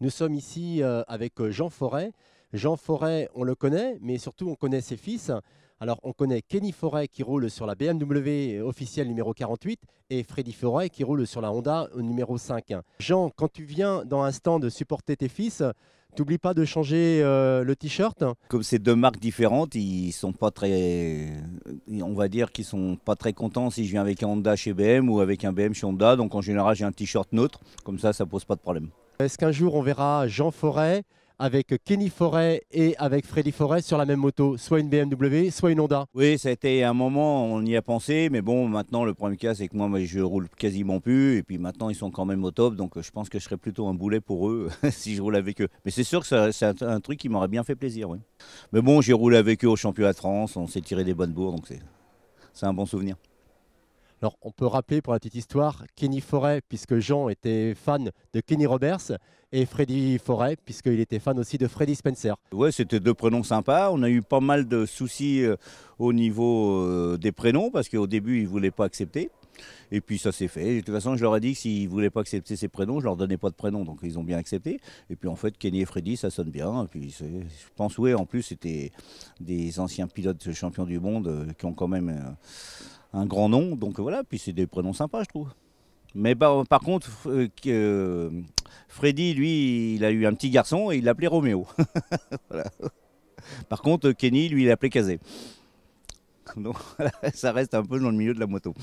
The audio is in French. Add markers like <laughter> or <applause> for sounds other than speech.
Nous sommes ici euh, avec euh, Jean Forêt. Jean Forêt, on le connaît, mais surtout on connaît ses fils. Alors on connaît Kenny Forêt qui roule sur la BMW officielle numéro 48 et Freddy Forêt qui roule sur la Honda numéro 5. Jean, quand tu viens dans un stand de supporter tes fils, T'oublies pas de changer euh, le t-shirt Comme c'est deux marques différentes, ils sont pas très, on va dire qu'ils sont pas très contents si je viens avec un Honda chez BM ou avec un BM chez Honda. Donc en général, j'ai un t-shirt neutre. Comme ça, ça pose pas de problème. Est-ce qu'un jour on verra Jean Forêt avec Kenny Forêt et avec Freddy Forêt sur la même moto, soit une BMW, soit une Honda. Oui, ça a été un moment, on y a pensé, mais bon, maintenant le problème cas, c'est que moi, je roule quasiment plus, et puis maintenant ils sont quand même au top, donc euh, je pense que je serais plutôt un boulet pour eux <laughs> si je roule avec eux. Mais c'est sûr que c'est un, truc qui m'aurait bien fait plaisir, Mais bon, j'ai roulé avec eux au championnat de France, on s'est tiré des bonnes bourres, donc c'est un bon souvenir. Alors, on peut rappeler pour la petite histoire Kenny Forêt, puisque Jean était fan de Kenny Roberts, et Freddy Forêt, puisqu'il était fan aussi de Freddy Spencer. Ouais, c'était deux prénoms sympas. On a eu pas mal de soucis euh, au niveau euh, des prénoms, parce qu'au début, ils ne voulaient pas accepter. Et puis ça s'est fait. De toute façon, je leur ai dit que s'ils ne voulaient pas accepter ces prénoms, je ne leur donnais pas de prénoms. Donc ils ont bien accepté. Et puis en fait, Kenny et Freddy, ça sonne bien. Et puis je pense, oui, en plus, c'était des anciens pilotes champions du monde euh, qui ont quand même un grand nom. Donc voilà, puis c'est des prénoms sympas, je trouve. Mais par, contre, euh, euh, Freddy, lui, il a eu un petit garçon et il l'appelait Roméo. <laughs> Par contre, Kenny, lui, il l'appelait Kazé. <laughs> Donc ça reste un peu dans le milieu de la moto.